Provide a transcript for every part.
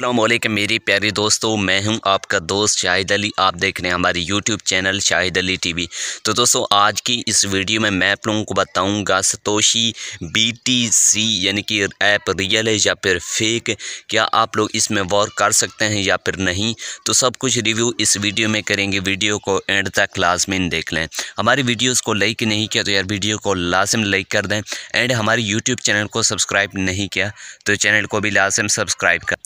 अल्लाम मेरी प्यारी दोस्तों मैं हूं आपका दोस्त शाहिद अली आप देख रहे हैं हमारी YouTube channel Shahid Ali TV तो दोस्तों आज की इस वीडियो में मैं आप लोगों को बताऊंगा सतोशी सी यानी कि ऐप रियल है या फिर फेक क्या आप लोग इसमें वॉर कर सकते हैं या फिर नहीं तो सब कुछ रिव्यू इस वीडियो में करेंगे वीडियो को एंड तक लाजमिन देख लें हमारी वीडियोज़ को लाइक नहीं किया तो यार वीडियो को लाजम लाइक कर दें एंड हमारे यूट्यूब चैनल को सब्सक्राइब नहीं किया तो चैनल को भी लाजम सब्सक्राइब कर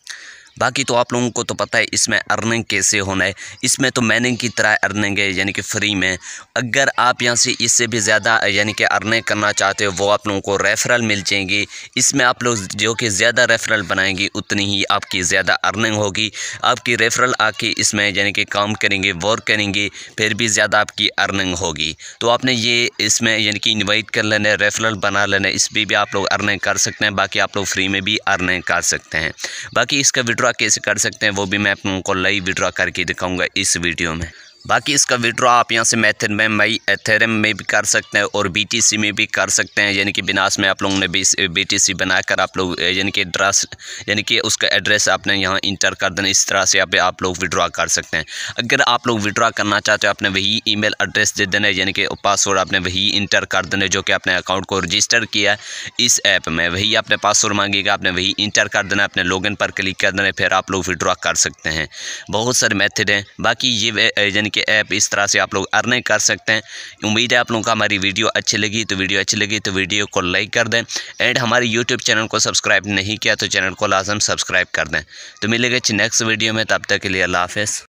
बाकी तो आप लोगों को तो पता है इसमें अर्निंग कैसे होना है इसमें तो मैनिंग की तरह अर्निंग है यानी कि फ्री में अगर आप यहाँ से इससे भी ज़्यादा यानी कि अर्निंग करना चाहते हो वो आप लोगों को रेफरल मिल जाएंगी इसमें आप लोग जो कि ज़्यादा रेफरल बनाएंगी उतनी ही आपकी ज़्यादा अर्निंग होगी आपकी रेफरल आके इसमें यानी कि काम करेंगे वर्क करेंगे फिर भी ज़्यादा आपकी अर्निंग होगी तो आपने ये इसमें यानी कि इन्वाइट कर लेना है रेफरल बना लेना है इस पर भी आप लोग अर्निंग कर सकते हैं बाकी आप लोग फ्री में भी अर्निंग कर सकते हैं बाकी इसका विड्रॉ विड्रा कैसे कर सकते हैं वो भी मैं आपको लाइव विड्रा करके दिखाऊंगा इस वीडियो में बाकी इसका विड्रॉ आप यहाँ से मैथर में मई एथेरम में भी कर सकते हैं और बी में भी कर सकते हैं यानी कि बिनास में आप लोगों ने बीटीसी बनाकर आप लोग यानी कि एड्रेस यानी कि उसका एड्रेस आपने यहाँ इंटर कर देना इस तरह से आप आप लोग विड्रॉ कर सकते हैं अगर आप लोग विड्रॉ करना चाहते हो आपने वही ई एड्रेस दे देना यानी कि पासवर्ड आपने वही इंटर कर देना जो कि आपने अकाउंट को रजिस्टर किया है इस ऐप में वही आपने पासवर्ड मांगेगा आपने वही इंटर कर देना अपने लॉगिन पर क्लिक कर देना फिर आप लोग विड्रॉ कर सकते हैं बहुत सारे मैथड हैं बाकी ये यानी के ऐप इस तरह से आप लोग अर्निंग कर सकते हैं उम्मीद है आप लोगों का हमारी वीडियो अच्छी लगी तो वीडियो अच्छी लगी तो वीडियो को लाइक कर दें एंड हमारे यूट्यूब चैनल को सब्सक्राइब नहीं किया तो चैनल को लाजम सब्सक्राइब कर दें तो मिलेगा नेक्स्ट वीडियो में तब तक के लिए अल्लाह हाफ़